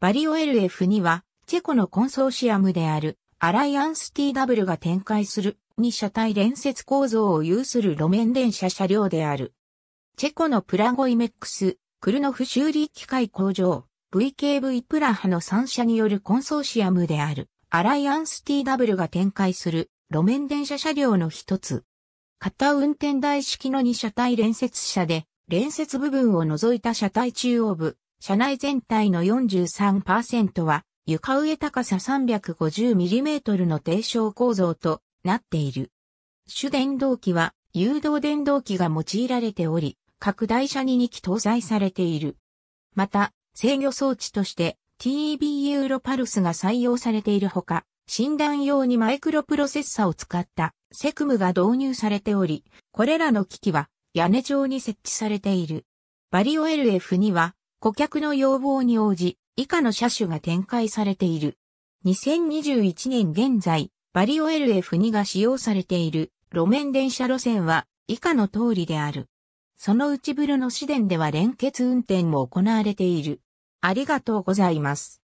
バリオ LF には、チェコのコンソーシアムである、アライアンス TW が展開する、2車体連接構造を有する路面電車車両である。チェコのプラゴイメックス、クルノフ修理機械工場、VKV プラハの3社によるコンソーシアムである、アライアンス TW が展開する路面電車車両の一つ。片運転台式の2車体連接車で、連接部分を除いた車体中央部、車内全体の43%は床上高さ 350mm の低床構造となっている。主電動機は誘導電動機が用いられており、拡大車に2機搭載されている。また、制御装置として TEB ユーロパルスが採用されているほか、診断用にマイクロプロセッサを使ったセクムが導入されており、これらの機器は屋根上に設置されている。バリオ LF には顧客の要望に応じ、以下の車種が展開されている。2021年現在、バリオ LF2 が使用されている路面電車路線は以下の通りである。そのうちブルの市電では連結運転も行われている。ありがとうございます。